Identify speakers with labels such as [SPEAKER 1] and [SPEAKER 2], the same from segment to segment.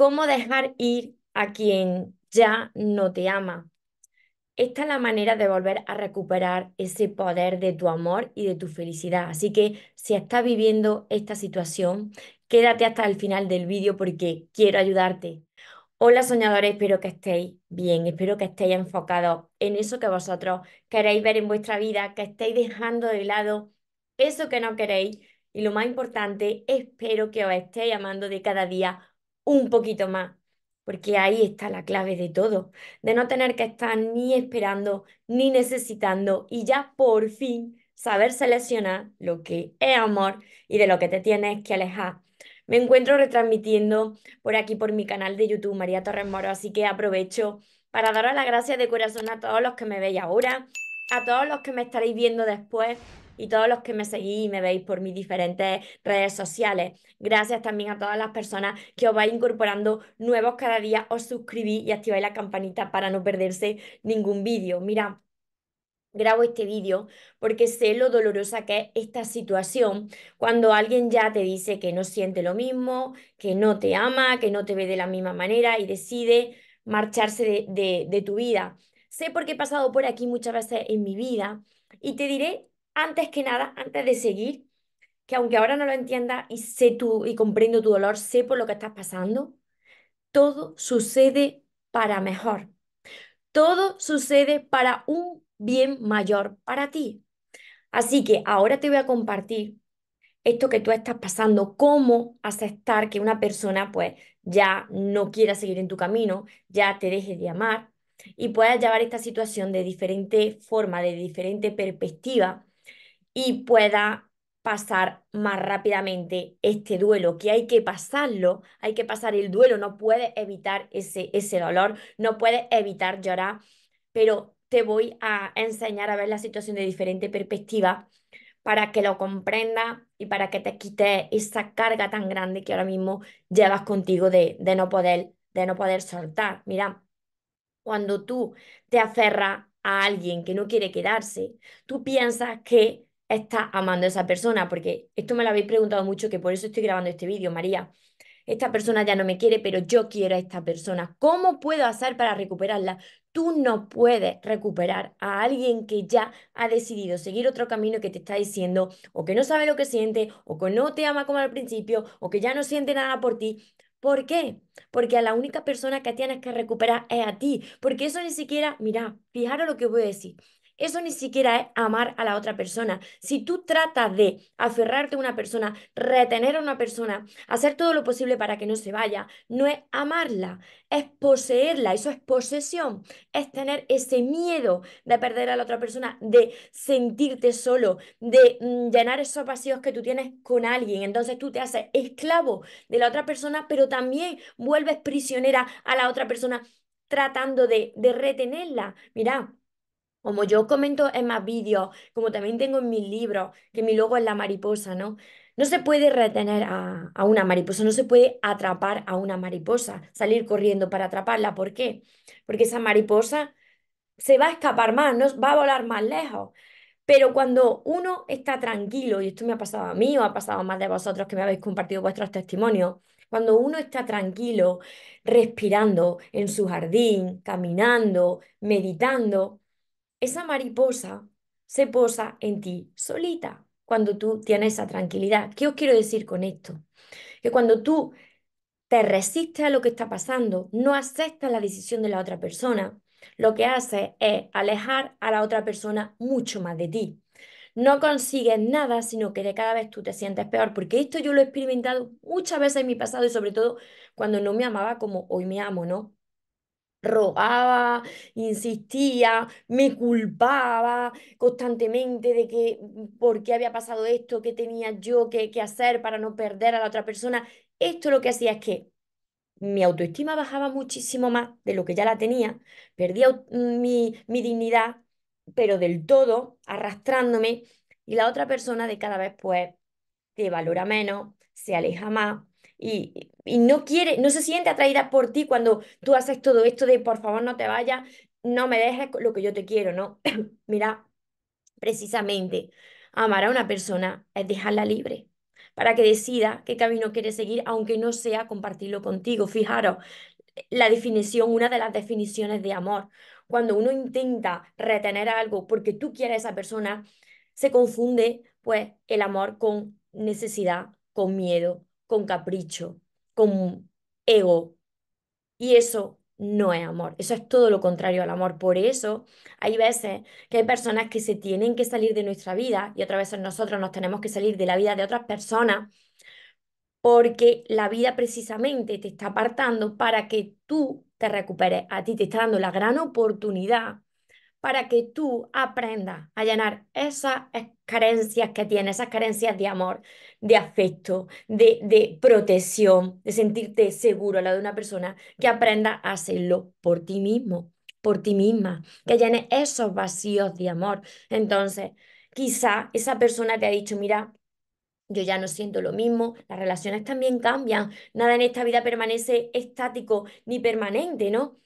[SPEAKER 1] ¿Cómo dejar ir a quien ya no te ama? Esta es la manera de volver a recuperar ese poder de tu amor y de tu felicidad. Así que si estás viviendo esta situación, quédate hasta el final del vídeo porque quiero ayudarte. Hola soñadores, espero que estéis bien, espero que estéis enfocados en eso que vosotros queréis ver en vuestra vida, que estéis dejando de lado eso que no queréis y lo más importante, espero que os estéis amando de cada día un poquito más, porque ahí está la clave de todo, de no tener que estar ni esperando ni necesitando y ya por fin saber seleccionar lo que es amor y de lo que te tienes que alejar. Me encuentro retransmitiendo por aquí por mi canal de YouTube María Torres Moro, así que aprovecho para daros las gracias de corazón a todos los que me veis ahora, a todos los que me estaréis viendo después y todos los que me seguís y me veis por mis diferentes redes sociales. Gracias también a todas las personas que os vais incorporando nuevos cada día, os suscribís y activáis la campanita para no perderse ningún vídeo. Mira, grabo este vídeo porque sé lo dolorosa que es esta situación cuando alguien ya te dice que no siente lo mismo, que no te ama, que no te ve de la misma manera y decide marcharse de, de tu vida. Sé porque he pasado por aquí muchas veces en mi vida y te diré antes que nada, antes de seguir, que aunque ahora no lo entienda y sé tú y comprendo tu dolor, sé por lo que estás pasando, todo sucede para mejor. Todo sucede para un bien mayor para ti. Así que ahora te voy a compartir esto que tú estás pasando, cómo aceptar que una persona pues ya no quiera seguir en tu camino, ya te deje de amar y puedas llevar esta situación de diferente forma, de diferente perspectiva y pueda pasar más rápidamente este duelo, que hay que pasarlo, hay que pasar el duelo, no puede evitar ese, ese dolor, no puede evitar llorar, pero te voy a enseñar a ver la situación de diferente perspectiva para que lo comprendas y para que te quite esa carga tan grande que ahora mismo llevas contigo de, de, no, poder, de no poder soltar. Mira, cuando tú te aferras a alguien que no quiere quedarse, tú piensas que está amando a esa persona, porque esto me lo habéis preguntado mucho, que por eso estoy grabando este vídeo, María. Esta persona ya no me quiere, pero yo quiero a esta persona. ¿Cómo puedo hacer para recuperarla? Tú no puedes recuperar a alguien que ya ha decidido seguir otro camino que te está diciendo, o que no sabe lo que siente, o que no te ama como al principio, o que ya no siente nada por ti. ¿Por qué? Porque a la única persona que tienes que recuperar es a ti. Porque eso ni siquiera, mira, fijaros lo que voy a decir. Eso ni siquiera es amar a la otra persona. Si tú tratas de aferrarte a una persona, retener a una persona, hacer todo lo posible para que no se vaya, no es amarla, es poseerla, eso es posesión, es tener ese miedo de perder a la otra persona, de sentirte solo, de mm, llenar esos vacíos que tú tienes con alguien. Entonces tú te haces esclavo de la otra persona, pero también vuelves prisionera a la otra persona tratando de, de retenerla. Mira, como yo comento en más vídeos, como también tengo en mis libros, que mi logo es la mariposa, ¿no? No se puede retener a, una mariposa, no se puede atrapar a una mariposa, salir corriendo para atraparla. ¿Por qué? Porque esa mariposa se va a escapar más, va a volar más lejos. Pero cuando uno está tranquilo, y esto me ha pasado a mí o ha pasado a más de vosotros que me habéis compartido vuestros testimonios, cuando uno está tranquilo, respirando en su jardín, caminando, meditando, esa mariposa se posa en ti solita cuando tú tienes esa tranquilidad. ¿Qué os quiero decir con esto? Que cuando tú te resistes a lo que está pasando, no aceptas la decisión de la otra persona, lo que haces es alejar a la otra persona mucho más de ti. No consigues nada, sino que de cada vez tú te sientes peor, porque esto yo lo he experimentado muchas veces en mi pasado y sobre todo cuando no me amaba como hoy me amo, ¿no? rogaba, insistía, me culpaba constantemente de que por qué había pasado esto, qué tenía yo que, hacer para no perder a la otra persona. Esto lo que hacía es que mi autoestima bajaba muchísimo más de lo que ya la tenía, perdía mm, mi, mi dignidad, pero del todo, arrastrándome, y la otra persona de cada vez pues te valora menos, se aleja más, y, no quiere, no se siente atraída por ti cuando tú haces todo esto de por favor no te vayas, no me dejes lo que yo te quiero, ¿no? Mira, precisamente, amar a una persona es dejarla libre para que decida qué camino quiere seguir, aunque no sea compartirlo contigo. Fijaros, la definición, una de las definiciones de amor, cuando uno intenta retener algo porque tú quieres a esa persona, se confunde pues el amor con necesidad, con miedo, con capricho, con ego. Y eso no es amor, eso es todo lo contrario al amor. Por eso hay veces que hay personas que se tienen que salir de nuestra vida y otras veces nosotros nos tenemos que salir de la vida de otras personas porque la vida precisamente te está apartando para que tú te recuperes. A ti te está dando la gran oportunidad para que tú aprendas a llenar esas carencias que tienes, esas carencias de amor, de afecto, de, de protección, de sentirte seguro la de una persona, que aprenda a hacerlo por ti mismo, por ti misma, que llene esos vacíos de amor. Entonces, quizá esa persona te ha dicho, mira, yo ya no siento lo mismo, las relaciones también cambian, nada en esta vida permanece estático ni permanente, ¿no?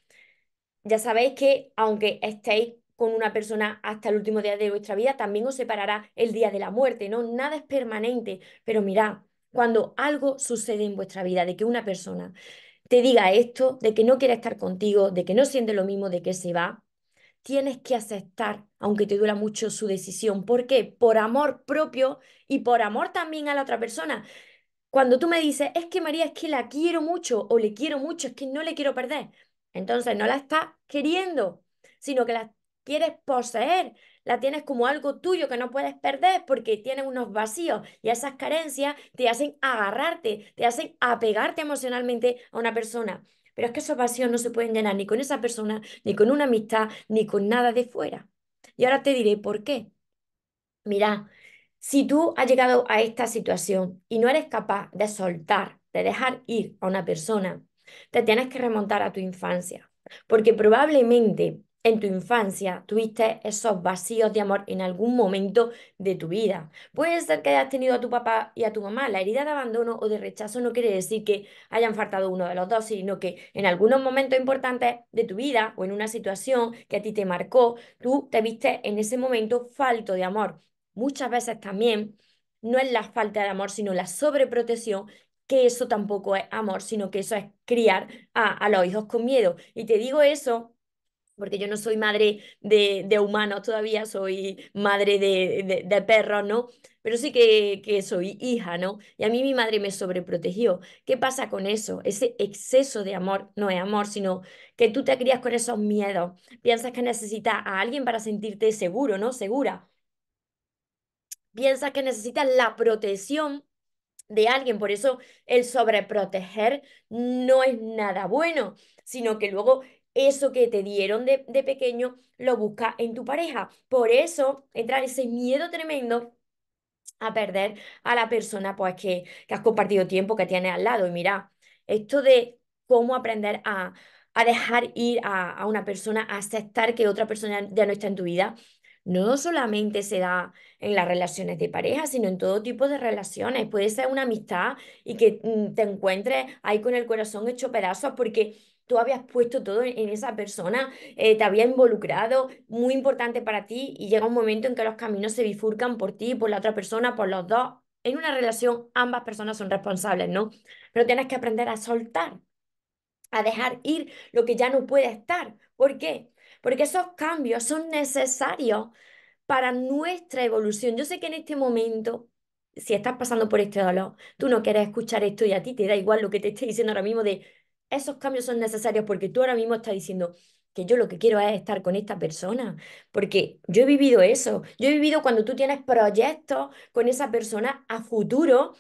[SPEAKER 1] Ya sabéis que aunque estéis con una persona hasta el último día de vuestra vida, también os separará el día de la muerte, ¿no? Nada es permanente, pero mirad, cuando algo sucede en vuestra vida, de que una persona te diga esto, de que no quiere estar contigo, de que no siente lo mismo, de que se va, tienes que aceptar, aunque te duela mucho su decisión. ¿Por qué? Por amor propio y por amor también a la otra persona. Cuando tú me dices, es que María, es que la quiero mucho o le quiero mucho, es que no le quiero perder, entonces no la está queriendo, sino que la quieres poseer, la tienes como algo tuyo que no puedes perder porque tiene unos vacíos y esas carencias te hacen agarrarte, te hacen apegarte emocionalmente a una persona. Pero es que esos vacíos no se pueden llenar ni con esa persona, ni con una amistad, ni con nada de fuera. Y ahora te diré por qué. Mira, si tú has llegado a esta situación y no eres capaz de soltar, de dejar ir a una persona, te tienes que remontar a tu infancia, porque probablemente en tu infancia tuviste esos vacíos de amor en algún momento de tu vida. Puede ser que hayas tenido a tu papá y a tu mamá. La herida de abandono o de rechazo no quiere decir que hayan faltado uno de los dos, sino que en algunos momentos importantes de tu vida o en una situación que a ti te marcó, tú te viste en ese momento falto de amor. Muchas veces también no es la falta de amor, sino la sobreprotección que eso tampoco es amor, sino que eso es criar a, a los hijos con miedo. Y te digo eso porque yo no soy madre de, de humanos todavía, soy madre de, de, perros, ¿no? Pero sí que, que soy hija, ¿no? Y a mí mi madre me sobreprotegió. ¿Qué pasa con eso? Ese exceso de amor no es amor, sino que tú te crías con esos miedos. Piensas que necesitas a alguien para sentirte seguro, ¿no? Segura. Piensas que necesitas la protección de alguien. Por eso el sobreproteger no es nada bueno, sino que luego eso que te dieron de, pequeño lo busca en tu pareja. Por eso entra ese miedo tremendo a perder a la persona pues que, has compartido tiempo, que tienes al lado. Y mira, esto de cómo aprender a, dejar ir a, a, una persona, a aceptar que otra persona ya no está en tu vida, no solamente se da en las relaciones de pareja, sino en todo tipo de relaciones. Puede ser una amistad y que mm, te encuentres ahí con el corazón hecho pedazos porque tú habías puesto todo en esa persona, eh, te había involucrado, muy importante para ti, y llega un momento en que los caminos se bifurcan por ti, por la otra persona, por los dos. En una relación ambas personas son responsables, ¿no? Pero tienes que aprender a soltar, a dejar ir lo que ya no puede estar. ¿Por qué? porque esos cambios son necesarios para nuestra evolución. Yo sé que en este momento, si estás pasando por este dolor, tú no quieres escuchar esto y a ti te da igual lo que te esté diciendo ahora mismo de esos cambios son necesarios porque tú ahora mismo estás diciendo que yo lo que quiero es estar con esta persona, porque yo he vivido eso, yo he vivido cuando tú tienes proyectos con esa persona a futuro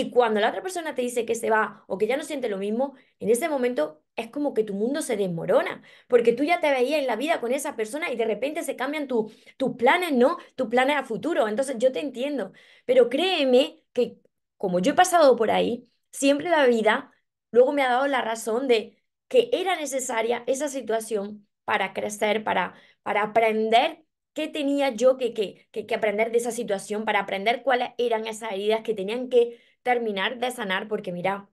[SPEAKER 1] y cuando la otra persona te dice que se va o que ya no siente lo mismo, en ese momento es como que tu mundo se desmorona, porque tú ya te veías en la vida con esa persona y de repente se cambian tu, tus planes, ¿no? Tus planes a futuro. Entonces yo te entiendo, pero créeme que como yo he pasado por ahí, siempre la vida luego me ha dado la razón de que era necesaria esa situación para crecer, para, para aprender qué tenía yo que, que, que aprender de esa situación, para aprender cuáles eran esas heridas que tenían que terminar de sanar, porque mira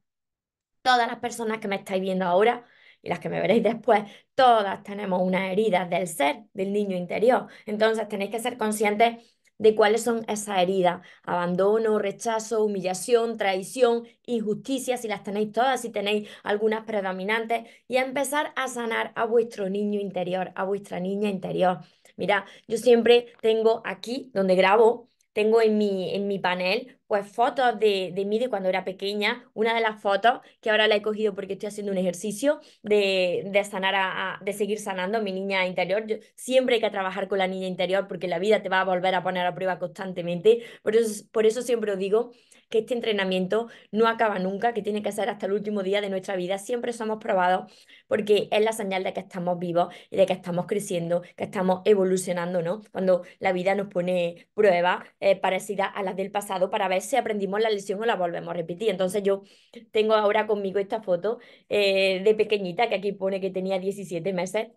[SPEAKER 1] todas las personas que me estáis viendo ahora y las que me veréis después, todas tenemos unas heridas del ser, del niño interior. Entonces tenéis que ser conscientes de cuáles son esas heridas. Abandono, rechazo, humillación, traición, injusticia, si las tenéis todas, si tenéis algunas predominantes, y empezar a sanar a vuestro niño interior, a vuestra niña interior. Mira, yo siempre tengo aquí, donde grabo, tengo en mi, en mi panel pues fotos de, de mí de cuando era pequeña, una de las fotos que ahora la he cogido porque estoy haciendo un ejercicio de, de sanar, de seguir sanando a mi niña interior. siempre hay que trabajar con la niña interior porque la vida te va a volver a poner a prueba constantemente. Por eso, por eso siempre os digo que este entrenamiento no acaba nunca, que tiene que ser hasta el último día de nuestra vida. Siempre somos probados porque es la señal de que estamos vivos y de que estamos creciendo, que estamos evolucionando, ¿no? Cuando la vida nos pone pruebas eh, parecidas a las del pasado para ver si aprendimos la lección o la volvemos a repetir. Entonces yo tengo ahora conmigo esta foto eh, de pequeñita que aquí pone que tenía 17 meses.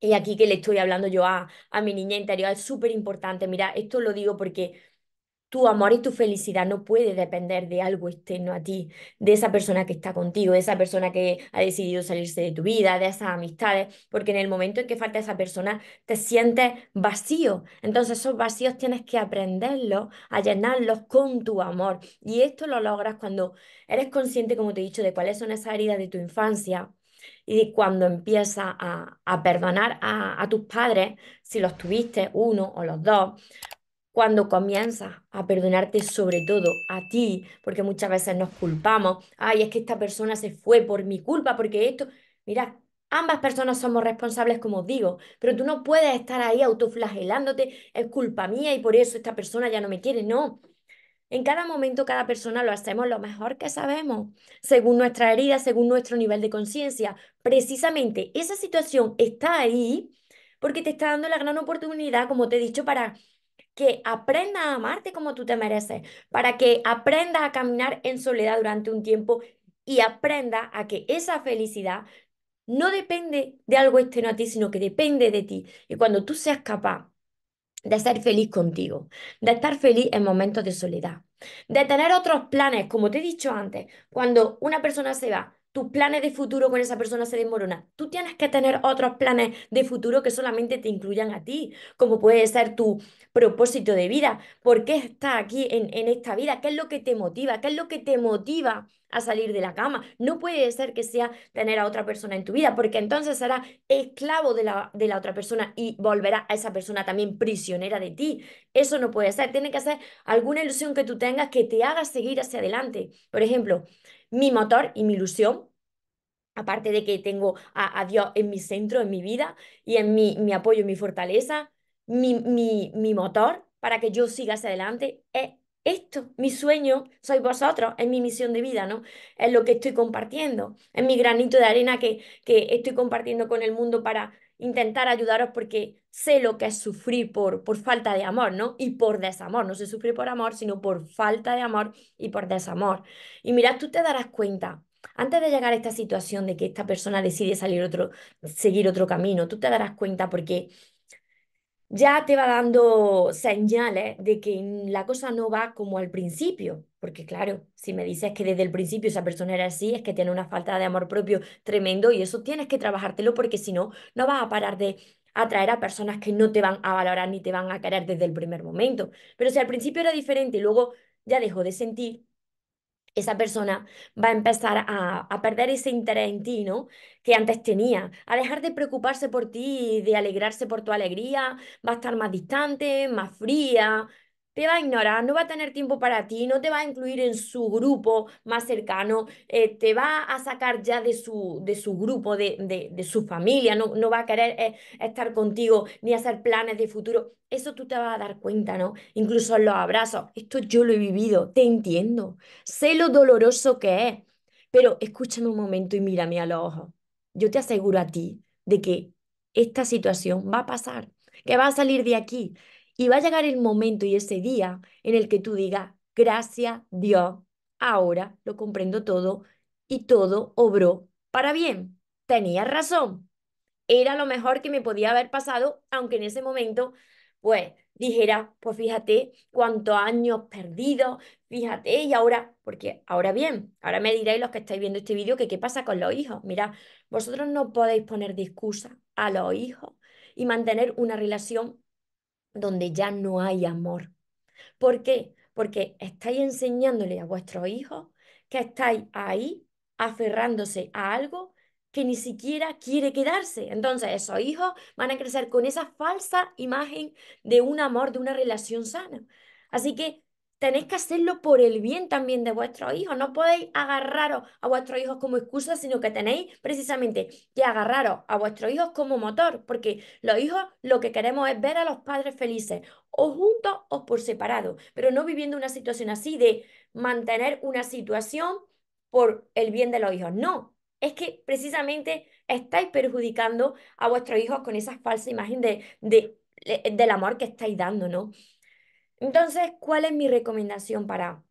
[SPEAKER 1] Y aquí que le estoy hablando yo a, a mi niña interior es súper importante. Mira, esto lo digo porque tu amor y tu felicidad no puede depender de algo externo a ti, de esa persona que está contigo, de esa persona que ha decidido salirse de tu vida, de esas amistades, porque en el momento en que falta esa persona te sientes vacío. Entonces esos vacíos tienes que aprenderlos a llenarlos con tu amor. Y esto lo logras cuando eres consciente, como te he dicho, de cuáles son esas heridas de tu infancia, y de cuando empiezas a, perdonar a, a, tus padres, si los tuviste uno o los dos, cuando comienzas a perdonarte sobre todo a ti, porque muchas veces nos culpamos, ay, es que esta persona se fue por mi culpa, porque esto, mira, ambas personas somos responsables, como digo, pero tú no puedes estar ahí autoflagelándote, es culpa mía y por eso esta persona ya no me quiere, no. En cada momento, cada persona lo hacemos lo mejor que sabemos, según nuestra herida, según nuestro nivel de conciencia. Precisamente esa situación está ahí porque te está dando la gran oportunidad, como te he dicho, para que aprendas a amarte como tú te mereces, para que aprenda a caminar en soledad durante un tiempo y aprenda a que esa felicidad no depende de algo externo a ti, sino que depende de ti. Y cuando tú seas capaz de ser feliz contigo, de estar feliz en momentos de soledad, de tener otros planes, como te he dicho antes, cuando una persona se va, tus planes de futuro con esa persona se desmoronan. Tú tienes que tener otros planes de futuro que solamente te incluyan a ti, como puede ser tu propósito de vida. ¿Por qué estás aquí en, en esta vida? ¿Qué es lo que te motiva? ¿Qué es lo que te motiva a salir de la cama. No puede ser que sea tener a otra persona en tu vida, porque entonces serás esclavo de la, de la otra persona y volverá a esa persona también prisionera de ti. Eso no puede ser. Tiene que ser alguna ilusión que tú tengas que te haga seguir hacia adelante. Por ejemplo, mi motor y mi ilusión aparte de que tengo a, Dios en mi centro, en mi vida y en mi, apoyo, en mi fortaleza, mi, mi, motor para que yo siga hacia adelante, es esto, mi sueño, sois vosotros, es mi misión de vida, ¿no? Es lo que estoy compartiendo, es mi granito de arena que, estoy compartiendo con el mundo para intentar ayudaros porque sé lo que es sufrir por, por falta de amor, ¿no? Y por desamor, no se sufre por amor, sino por falta de amor y por desamor. Y mirad, tú te darás cuenta, antes de llegar a esta situación de que esta persona decide salir otro, seguir otro camino, tú te darás cuenta porque ya te va dando señales de que la cosa no va como al principio. Porque claro, si me dices que desde el principio esa persona era así, es que tiene una falta de amor propio tremendo y eso tienes que trabajártelo porque si no, no vas a parar de atraer a personas que no te van a valorar ni te van a querer desde el primer momento. Pero si al principio era diferente y luego ya dejó de sentir, esa persona va a empezar a, perder ese interés en ti, ¿no? Que antes tenía, a dejar de preocuparse por ti, de alegrarse por tu alegría, va a estar más distante, más fría, te va a ignorar, no va a tener tiempo para ti, no te va a incluir en su grupo más cercano, eh, te va a sacar ya de su, de su grupo, de, de, su familia, no, no, va a querer eh, estar contigo ni hacer planes de futuro. Eso tú te vas a dar cuenta, ¿no? Incluso en los abrazos. Esto yo lo he vivido, te entiendo. Sé lo doloroso que es. Pero escúchame un momento y mírame a los ojos. Yo te aseguro a ti de que esta situación va a pasar, que va a salir de aquí, y va a llegar el momento y ese día en el que tú digas, gracias Dios, ahora lo comprendo todo y todo obró para bien. Tenía razón. Era lo mejor que me podía haber pasado, aunque en ese momento, pues dijera, pues fíjate cuántos años perdidos, fíjate, y ahora, porque ahora bien, ahora me diréis los que estáis viendo este vídeo que qué pasa con los hijos. Mira, vosotros no podéis poner de a los hijos y mantener una relación donde ya no hay amor. ¿Por qué? Porque estáis enseñándole a vuestros hijos que estáis ahí aferrándose a algo que ni siquiera quiere quedarse. Entonces esos hijos van a crecer con esa falsa imagen de un amor, de una relación sana. Así que tenéis que hacerlo por el bien también de vuestros hijos. No podéis agarraros a vuestros hijos como excusa, sino que tenéis precisamente que agarraros a vuestros hijos como motor, porque los hijos lo que queremos es ver a los padres felices, o juntos o por separado, pero no viviendo una situación así de mantener una situación por el bien de los hijos. No, es que precisamente estáis perjudicando a vuestros hijos con esa falsa imagen de, de, del amor que estáis dando, ¿no? Entonces, ¿cuál es mi recomendación para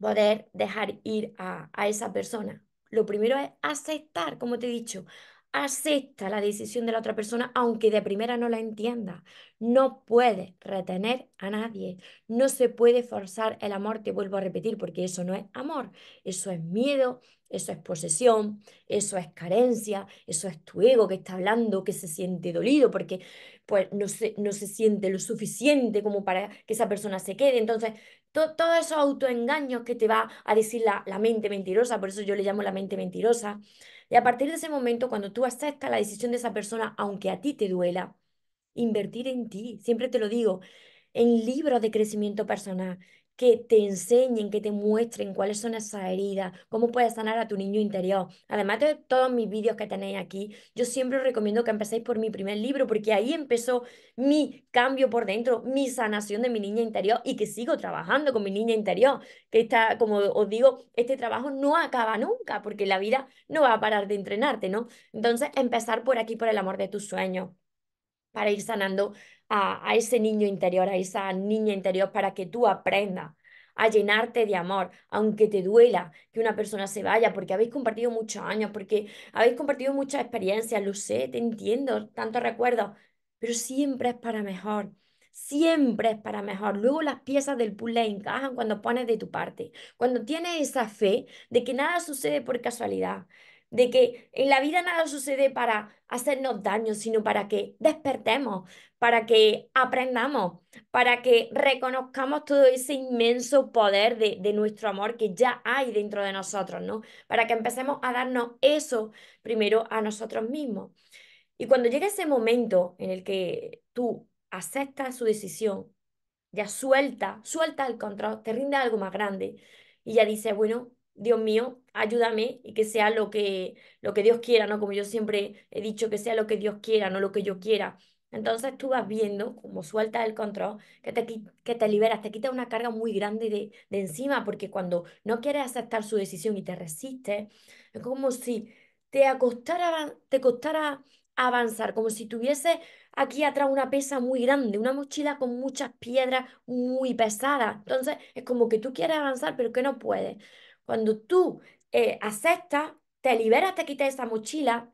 [SPEAKER 1] poder dejar ir a, esa persona? Lo primero es aceptar, como te he dicho, acepta la decisión de la otra persona aunque de primera no la entienda. No puedes retener a nadie, no se puede forzar el amor, te vuelvo a repetir, porque eso no es amor, eso es miedo, eso es posesión, eso es carencia, eso es tu ego que está hablando, que se siente dolido porque pues, no, se, siente lo suficiente como para que esa persona se quede. Entonces, todos esos autoengaños que te va a decir la, la mente mentirosa, por eso yo le llamo la mente mentirosa. Y a partir de ese momento, cuando tú aceptas la decisión de esa persona, aunque a ti te duela, invertir en ti, siempre te lo digo, en libros de crecimiento personal que te enseñen, que te muestren cuáles son esas heridas, cómo puedes sanar a tu niño interior. Además de todos mis vídeos que tenéis aquí, yo siempre os recomiendo que empecéis por mi primer libro, porque ahí empezó mi cambio por dentro, mi sanación de mi niña interior y que sigo trabajando con mi niña interior, que está, como os digo, este trabajo no acaba nunca, porque la vida no va a parar de entrenarte, ¿no? Entonces, empezar por aquí, por el amor de tus sueños para ir sanando a, ese niño interior, a esa niña interior, para que tú aprendas a llenarte de amor, aunque te duela que una persona se vaya, porque habéis compartido muchos años, porque habéis compartido muchas experiencias, lo sé, te entiendo, tantos recuerdos, pero siempre es para mejor siempre es para mejor. Luego las piezas del puzzle encajan cuando pones de tu parte, cuando tienes esa fe de que nada sucede por casualidad, de que en la vida nada sucede para hacernos daño, sino para que despertemos, para que aprendamos, para que reconozcamos todo ese inmenso poder de, nuestro amor que ya hay dentro de nosotros, ¿no? Para que empecemos a darnos eso primero a nosotros mismos. Y cuando llega ese momento en el que tú aceptas su decisión, ya suelta, suelta el control, te rinde algo más grande y ya dices, bueno, Dios mío, ayúdame y que sea lo que, lo que Dios quiera, ¿no? Como yo siempre he dicho, que sea lo que Dios quiera, no lo que yo quiera. Entonces tú vas viendo como sueltas el control, que te, que te liberas, te quitas una carga muy grande de, encima, porque cuando no quieres aceptar su decisión y te resistes, es como si te, acostara, te costara avanzar, como si tuviese aquí atrás una pesa muy grande, una mochila con muchas piedras muy pesadas. Entonces es como que tú quieres avanzar, pero que no puedes. Cuando tú eh, aceptas, te liberas, te quitas esa mochila,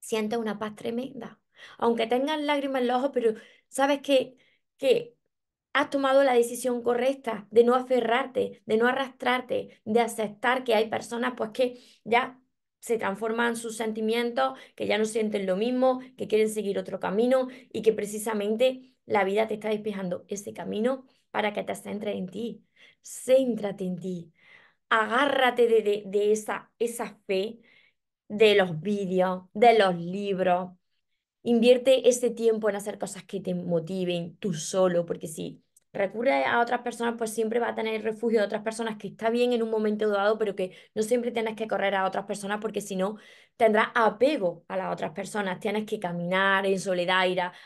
[SPEAKER 1] sientes una paz tremenda. Aunque tengas lágrimas en los ojos, pero sabes que, has tomado la decisión correcta de no aferrarte, de no arrastrarte, de aceptar que hay personas pues que ya se transforman sus sentimientos, que ya no sienten lo mismo, que quieren seguir otro camino y que precisamente la vida te está despejando ese camino para que te centres en ti. Céntrate en ti, agárrate de, esa, esa fe, de los vídeos, de los libros. Invierte ese tiempo en hacer cosas que te motiven tú solo, porque si recurre a otras personas, pues siempre va a tener refugio de otras personas, que está bien en un momento dado, pero que no siempre tienes que correr a otras personas porque si no tendrás apego a las otras personas. Tienes que caminar en soledad,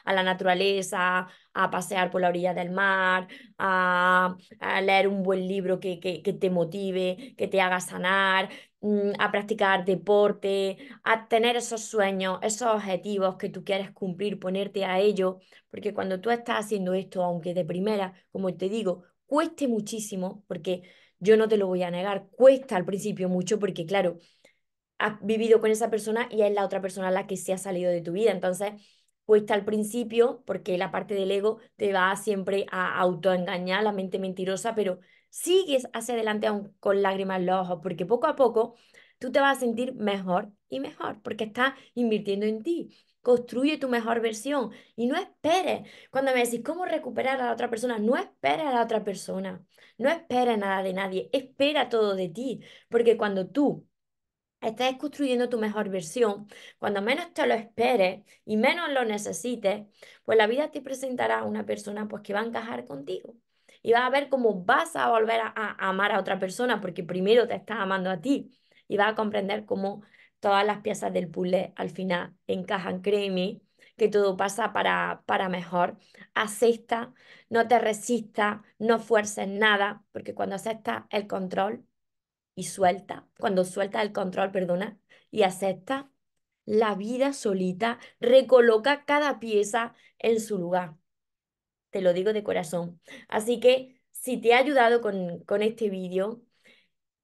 [SPEAKER 1] a, la naturaleza, a pasear por la orilla del mar, a, leer un buen libro que, que te motive, que te haga sanar, Mm, a practicar deporte, a tener esos sueños, esos objetivos que tú quieres cumplir, ponerte a ello, porque cuando tú estás haciendo esto, aunque de primera, como te digo, cueste muchísimo, porque yo no te lo voy a negar, cuesta al principio mucho, porque claro, has vivido con esa persona y es la otra persona la que se ha salido de tu vida, entonces cuesta al principio, porque la parte del ego te va siempre a autoengañar, la mente mentirosa, pero sigues hacia adelante aún con lágrimas en los ojos, porque poco a poco tú te vas a sentir mejor y mejor, porque estás invirtiendo en ti. Construye tu mejor versión y no esperes. Cuando me decís cómo recuperar a la otra persona, no esperes a la otra persona, no esperes nada de nadie, espera todo de ti, porque cuando tú estás construyendo tu mejor versión, cuando menos te lo esperes y menos lo necesites, pues la vida te presentará a una persona pues, que va a encajar contigo y vas a ver cómo vas a volver a, amar a otra persona porque primero te estás amando a ti y vas a comprender cómo todas las piezas del puzzle al final encajan, créeme, que todo pasa para, mejor. Acepta, no te resistas, no fuerces nada, porque cuando acepta el control y suelta, cuando suelta el control, perdona, y acepta, la vida solita recoloca cada pieza en su lugar te lo digo de corazón. Así que si te ha ayudado con, este vídeo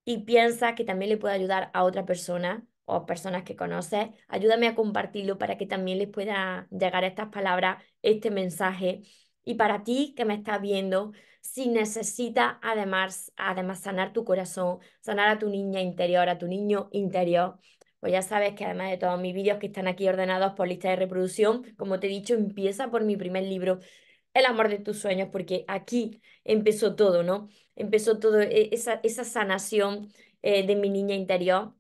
[SPEAKER 1] y piensas que también le puede ayudar a otra persona o personas que conoces, ayúdame a compartirlo para que también les pueda llegar estas palabras, este mensaje. Y para ti que me estás viendo, si necesitas además, además sanar tu corazón, sanar a tu niña interior, a tu niño interior, pues ya sabes que además de todos mis vídeos que están aquí ordenados por lista de reproducción, como te he dicho, empieza por mi primer libro, el amor de tus sueños, porque aquí empezó todo, ¿no? Empezó todo e, esa, sanación eh, de mi niña interior.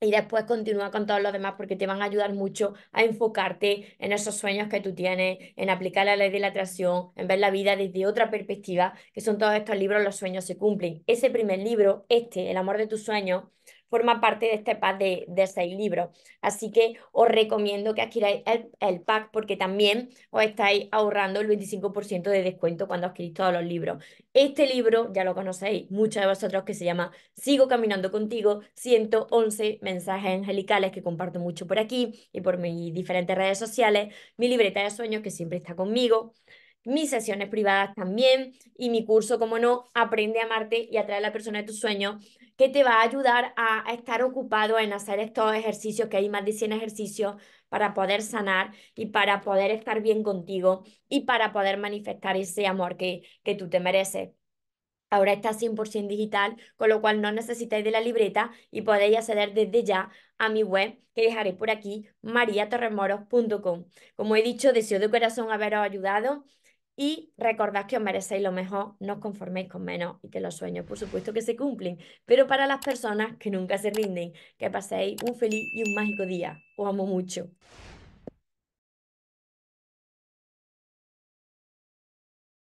[SPEAKER 1] Y después continúa con todos los demás porque te van a ayudar mucho a enfocarte en esos sueños que tú tienes, en aplicar la ley de la atracción, en ver la vida desde otra perspectiva, que son todos estos libros, los sueños se cumplen. Ese primer libro, este, El amor de tus sueños, forma parte de este pack de, de seis libros. Así que os recomiendo que adquiráis el, el pack porque también os estáis ahorrando el 25% de descuento cuando adquirís todos los libros. Este libro, ya lo conocéis muchos de vosotros, que se llama Sigo caminando contigo, 111 mensajes angelicales que comparto mucho por aquí y por mis diferentes redes sociales, mi libreta de sueños que siempre está conmigo mis sesiones privadas también y mi curso, como no, aprende a amarte y atrae a la persona de tus sueños, que te va a ayudar a, estar ocupado en hacer estos ejercicios, que hay más de 100 ejercicios para poder sanar y para poder estar bien contigo y para poder manifestar ese amor que, que tú te mereces. Ahora está 100% digital, con lo cual no necesitáis de la libreta y podéis acceder desde ya a mi web que dejaré por aquí, mariatorremoros.com. Como he dicho, deseo de corazón haberos ayudado y recordad que os merecéis lo mejor, no os conforméis con menos y que los sueños, por supuesto, que se cumplen. Pero para las personas que nunca se rinden, que paséis un feliz y un mágico día. Os amo mucho.